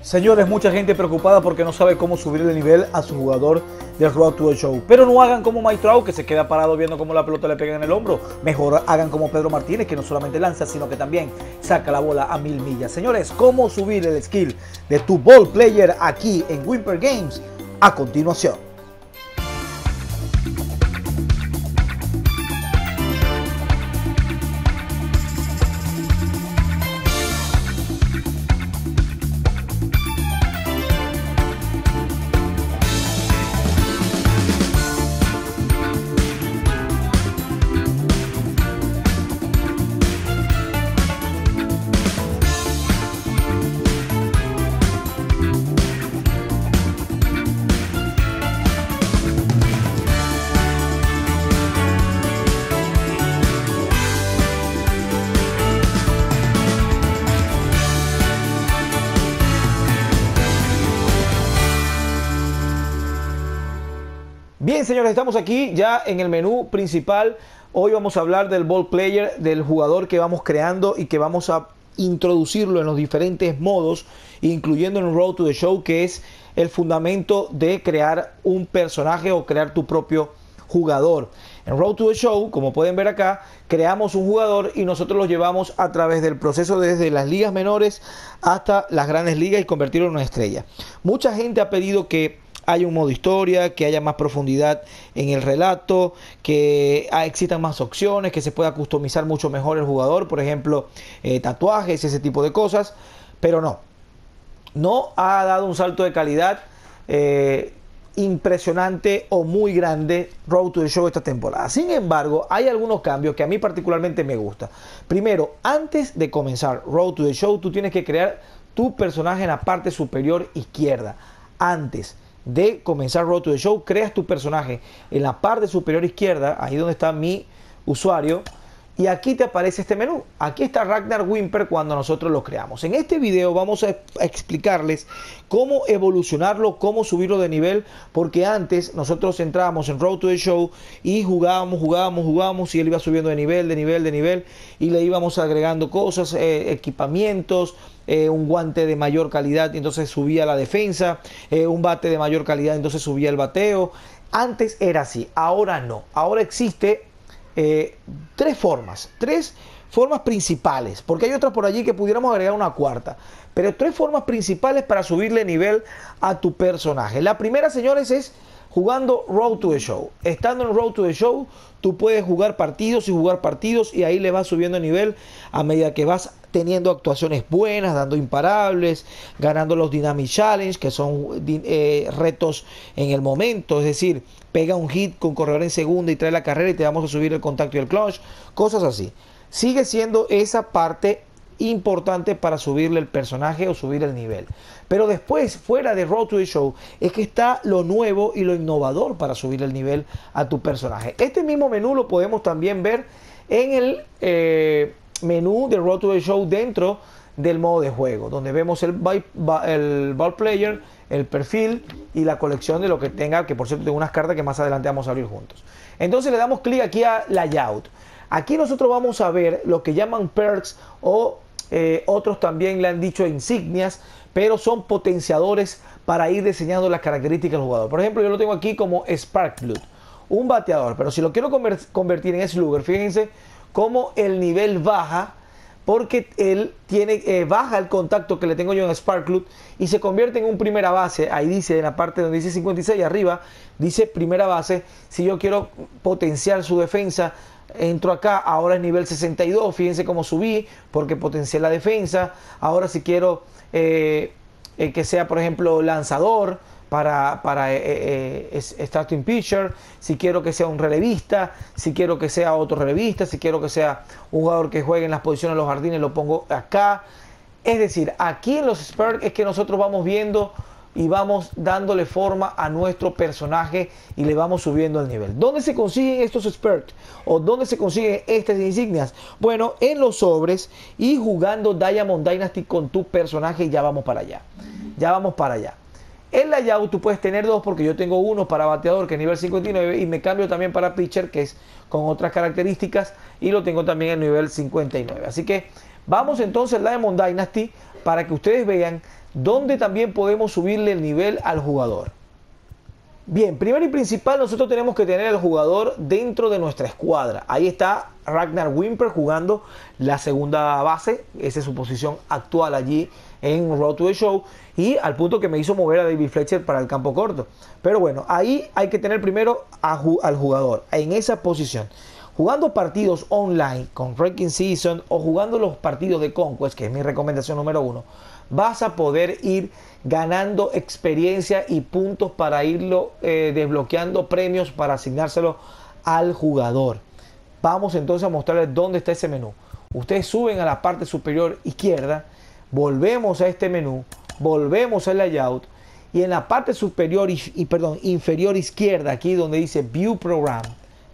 Señores, mucha gente preocupada porque no sabe cómo subir el nivel a su jugador de Road to the Show. Pero no hagan como Mike que se queda parado viendo cómo la pelota le pega en el hombro. Mejor hagan como Pedro Martínez, que no solamente lanza, sino que también saca la bola a mil millas. Señores, cómo subir el skill de tu ball player aquí en Wimper Games a continuación. señores, estamos aquí ya en el menú principal. Hoy vamos a hablar del ball player, del jugador que vamos creando y que vamos a introducirlo en los diferentes modos, incluyendo en Road to the Show, que es el fundamento de crear un personaje o crear tu propio jugador. En Road to the Show, como pueden ver acá, creamos un jugador y nosotros lo llevamos a través del proceso desde las ligas menores hasta las grandes ligas y convertirlo en una estrella. Mucha gente ha pedido que hay un modo historia, que haya más profundidad en el relato, que existan más opciones, que se pueda customizar mucho mejor el jugador, por ejemplo, eh, tatuajes, ese tipo de cosas, pero no, no ha dado un salto de calidad. Eh, impresionante o muy grande Road to the Show esta temporada. Sin embargo, hay algunos cambios que a mí particularmente me gustan. Primero, antes de comenzar Road to the Show, tú tienes que crear tu personaje en la parte superior izquierda. Antes de comenzar Road to the Show, creas tu personaje. En la parte superior izquierda, ahí donde está mi usuario, y aquí te aparece este menú. Aquí está Ragnar Wimper cuando nosotros lo creamos. En este video vamos a explicarles cómo evolucionarlo, cómo subirlo de nivel, porque antes nosotros entrábamos en Road to the Show y jugábamos, jugábamos, jugábamos y él iba subiendo de nivel, de nivel, de nivel y le íbamos agregando cosas, eh, equipamientos, eh, un guante de mayor calidad, entonces subía la defensa, eh, un bate de mayor calidad, entonces subía el bateo. Antes era así, ahora no. Ahora existe eh, tres formas, tres formas principales, porque hay otras por allí que pudiéramos agregar una cuarta, pero tres formas principales para subirle nivel a tu personaje. La primera, señores, es jugando Road to the Show. Estando en Road to the Show, tú puedes jugar partidos y jugar partidos y ahí le vas subiendo el nivel a medida que vas teniendo actuaciones buenas, dando imparables, ganando los Dynamic Challenge, que son eh, retos en el momento, es decir, pega un hit con corredor en segunda y trae la carrera y te vamos a subir el contacto y el clutch, cosas así. Sigue siendo esa parte importante para subirle el personaje o subir el nivel. Pero después, fuera de Road to the Show, es que está lo nuevo y lo innovador para subir el nivel a tu personaje. Este mismo menú lo podemos también ver en el eh, menú de Road to the Show dentro del modo de juego, donde vemos el, el ball player, el perfil y la colección de lo que tenga, que por cierto tengo unas cartas que más adelante vamos a abrir juntos. Entonces le damos clic aquí a layout. Aquí nosotros vamos a ver lo que llaman perks o eh, otros también le han dicho insignias, pero son potenciadores para ir diseñando las características del jugador. Por ejemplo, yo lo tengo aquí como Spark Blood, un bateador, pero si lo quiero convertir en Slugger, fíjense cómo el nivel baja porque él tiene, eh, baja el contacto que le tengo yo en Spark y se convierte en un primera base. Ahí dice, en la parte donde dice 56 arriba, dice primera base. Si yo quiero potenciar su defensa, entro acá, ahora en nivel 62, fíjense cómo subí, porque potencié la defensa. Ahora si quiero eh, eh, que sea, por ejemplo, lanzador, para, para eh, eh, eh, starting pitcher, si quiero que sea un relevista, si quiero que sea otro relevista, si quiero que sea un jugador que juegue en las posiciones de los jardines, lo pongo acá. Es decir, aquí en los Spurs es que nosotros vamos viendo y vamos dándole forma a nuestro personaje y le vamos subiendo el nivel. ¿Dónde se consiguen estos Spurs? ¿O dónde se consiguen estas insignias? Bueno, en los sobres y jugando Diamond Dynasty con tu personaje ya vamos para allá. Ya vamos para allá. El layout tú puedes tener dos porque yo tengo uno para bateador que es nivel 59 y me cambio también para pitcher que es con otras características y lo tengo también en nivel 59. Así que vamos entonces a Diamond Dynasty para que ustedes vean dónde también podemos subirle el nivel al jugador. Bien, primero y principal, nosotros tenemos que tener al jugador dentro de nuestra escuadra. Ahí está Ragnar Wimper jugando la segunda base, esa es su posición actual allí en Road to the Show, y al punto que me hizo mover a David Fletcher para el campo corto. Pero bueno, ahí hay que tener primero al jugador en esa posición. Jugando partidos online con Ranking Season o jugando los partidos de Conquest, que es mi recomendación número uno vas a poder ir ganando experiencia y puntos para irlo eh, desbloqueando premios para asignárselo al jugador. Vamos entonces a mostrarles dónde está ese menú. Ustedes suben a la parte superior izquierda, volvemos a este menú, volvemos al layout y en la parte superior y, perdón, inferior izquierda, aquí donde dice View Program,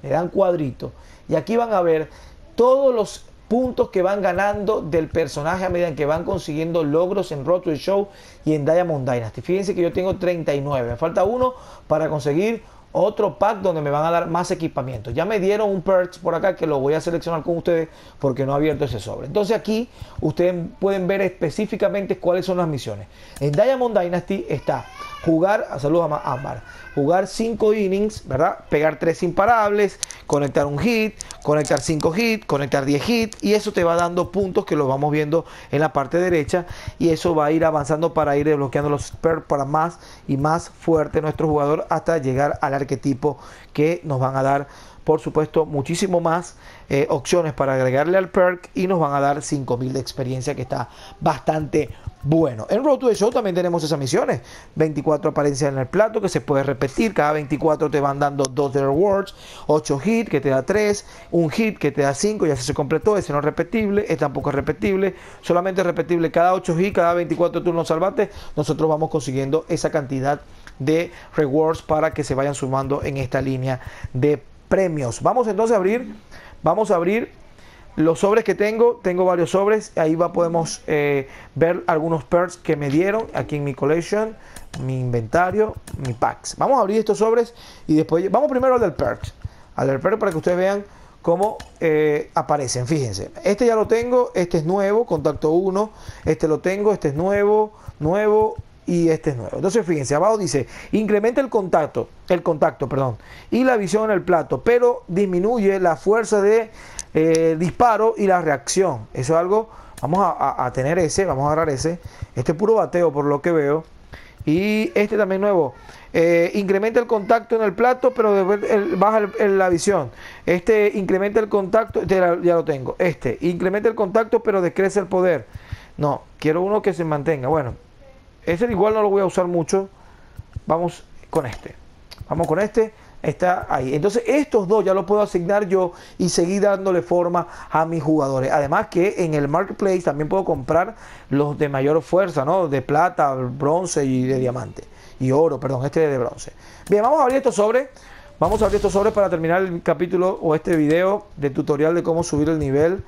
le dan cuadrito y aquí van a ver todos los puntos que van ganando del personaje a medida que van consiguiendo logros en Road Show y en Diamond Dynasty. Fíjense que yo tengo 39, me falta uno para conseguir otro pack donde me van a dar más equipamiento. Ya me dieron un perks por acá que lo voy a seleccionar con ustedes porque no ha abierto ese sobre. Entonces aquí ustedes pueden ver específicamente cuáles son las misiones. En Diamond Dynasty está jugar, saludos a Amar, jugar 5 innings, ¿verdad? Pegar 3 imparables, conectar un hit, conectar 5 hits, conectar 10 hits y eso te va dando puntos que lo vamos viendo en la parte derecha y eso va a ir avanzando para ir desbloqueando los perks para más y más fuerte nuestro jugador hasta llegar al arquetipo que nos van a dar por supuesto muchísimo más eh, opciones para agregarle al perk y nos van a dar 5000 de experiencia que está bastante bueno, en Road to the Show también tenemos esas misiones. 24 apariencias en el plato que se puede repetir. Cada 24 te van dando 2 de rewards. 8 hits que te da 3. Un hit que te da 5. Ya se completó. Ese no es repetible. Es tampoco es repetible. Solamente es repetible cada 8 hits. Cada 24 turnos salvates. Nosotros vamos consiguiendo esa cantidad de rewards para que se vayan sumando en esta línea de premios. Vamos entonces a abrir. Vamos a abrir los sobres que tengo, tengo varios sobres. Ahí va, podemos eh, ver algunos perks que me dieron aquí en mi collection, mi inventario, mi packs. Vamos a abrir estos sobres y después... Vamos primero al del perk. Al del perk para que ustedes vean cómo eh, aparecen. Fíjense, este ya lo tengo, este es nuevo, contacto 1. Este lo tengo, este es nuevo, nuevo, y este es nuevo. Entonces, fíjense, abajo dice, incrementa el contacto, el contacto, perdón, y la visión en el plato, pero disminuye la fuerza de eh, disparo y la reacción. Eso es algo, vamos a, tener ese, vamos a agarrar ese. Este puro bateo por lo que veo. Y este también nuevo. Eh, incrementa el contacto en el plato, pero baja la visión. Este incrementa el contacto, este ya, ya lo tengo. Este incrementa el contacto, pero decrece el poder. No, quiero uno que se mantenga. Bueno, ese igual no lo voy a usar mucho. Vamos con este. Vamos con este está ahí. Entonces estos dos ya los puedo asignar yo y seguir dándole forma a mis jugadores. Además que en el marketplace también puedo comprar los de mayor fuerza, ¿no? De plata, bronce y de diamante. Y oro, perdón, este de bronce. Bien, vamos a abrir estos sobres. Vamos a abrir estos sobres para terminar el capítulo o este video de tutorial de cómo subir el nivel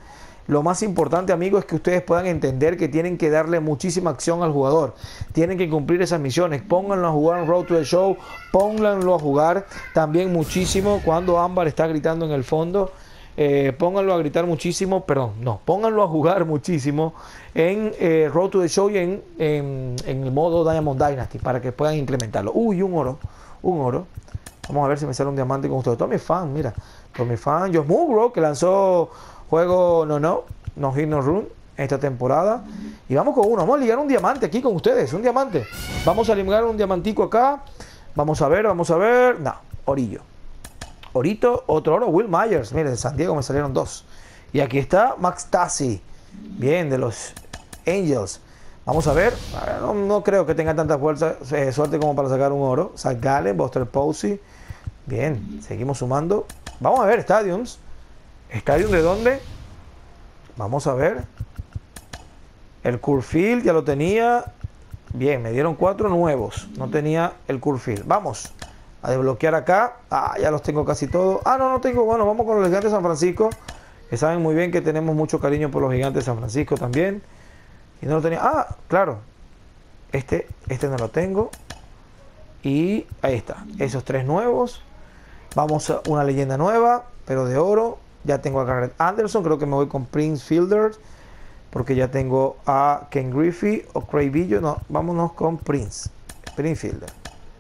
lo más importante, amigos, es que ustedes puedan entender que tienen que darle muchísima acción al jugador. Tienen que cumplir esas misiones. Pónganlo a jugar en Road to the Show. Pónganlo a jugar también muchísimo cuando Ámbar está gritando en el fondo. Eh, pónganlo a gritar muchísimo, perdón, no, pónganlo a jugar muchísimo en eh, Road to the Show y en, en, el modo Diamond Dynasty para que puedan implementarlo. Uy, un oro, un oro. Vamos a ver si me sale un diamante con ustedes. Tommy Fan, mira, Tommy Fan, Josh Mugro que lanzó Juego no no, no hit no run esta temporada. Y vamos con uno, vamos a ligar un diamante aquí con ustedes, un diamante. Vamos a ligar un diamantico acá. Vamos a ver, vamos a ver. No, orillo. Orito, otro oro, Will Myers. Miren, de San Diego me salieron dos. Y aquí está Max Tassi. Bien, de los Angels. Vamos a ver. Ah, no, creo que tenga tanta fuerza, eh, suerte como para sacar un oro. Zach Gallen, Buster Posey. Bien, seguimos sumando. Vamos a ver, Stadiums. ¿Stadium de dónde? Vamos a ver. El Curfield ya lo tenía. Bien, me dieron cuatro nuevos. No tenía el Curfield. Vamos a desbloquear acá. Ah, ya los tengo casi todos. Ah, no, no tengo. Bueno, vamos con los gigantes de San Francisco. Que saben muy bien que tenemos mucho cariño por los gigantes de San Francisco también. Y no lo tenía. Ah, claro. Este, este no lo tengo. Y ahí está. Esos tres nuevos. Vamos a una leyenda nueva, pero de oro. Ya tengo a Garrett Anderson, creo que me voy con Prince Fielder porque ya tengo a Ken Griffey o Craig Billo. No, vámonos con Prince. Prince Fielder.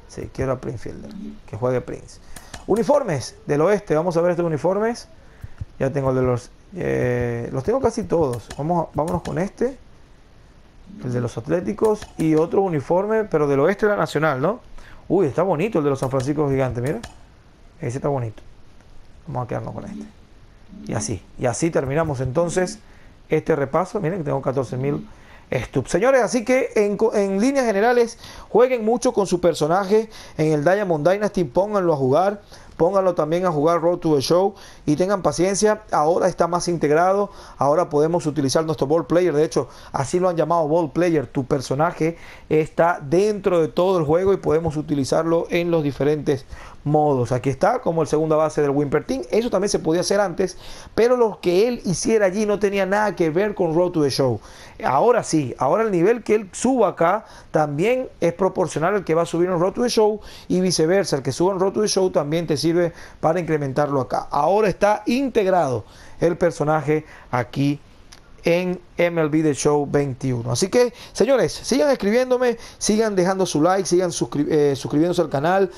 Sí, quiero a Prince Fielder. Que juegue Prince. Uniformes del oeste. Vamos a ver estos uniformes. Ya tengo el de los. Eh, los tengo casi todos. Vamos, vámonos con este. El de los Atléticos. Y otro uniforme, pero del oeste la Nacional, ¿no? Uy, está bonito el de los San Francisco Gigantes, mira. Ese está bonito. Vamos a quedarnos con este. Y así, y así terminamos entonces este repaso. Miren que tengo 14.000 stubs. Señores, así que en, en, líneas generales, jueguen mucho con su personaje en el Diamond Dynasty, pónganlo a jugar póngalo también a jugar Road to the Show y tengan paciencia. Ahora está más integrado, ahora podemos utilizar nuestro ball player. De hecho, así lo han llamado ball player. Tu personaje está dentro de todo el juego y podemos utilizarlo en los diferentes modos. Aquí está como el segunda base del Wimpertin. Eso también se podía hacer antes, pero lo que él hiciera allí no tenía nada que ver con Road to the Show. Ahora sí, ahora el nivel que él suba acá también es proporcional al que va a subir en Road to the Show y viceversa. El que suba en Road to the Show también te sirve sirve para incrementarlo acá. Ahora está integrado el personaje aquí en MLB The Show 21. Así que, señores, sigan escribiéndome, sigan dejando su like, sigan eh, suscribiéndose al canal.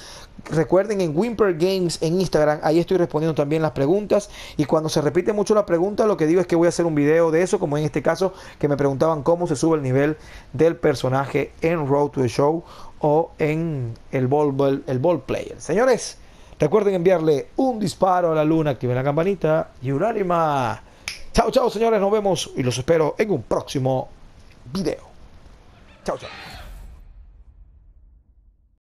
Recuerden en Wimper Games en Instagram, ahí estoy respondiendo también las preguntas. Y cuando se repite mucho la pregunta, lo que digo es que voy a hacer un video de eso, como en este caso, que me preguntaban cómo se sube el nivel del personaje en Road to the Show o en el el ball Player. Señores, Recuerden enviarle un disparo a la luna, activen la campanita y un ánima. Chao, chao, señores. Nos vemos y los espero en un próximo video. Chao, chao.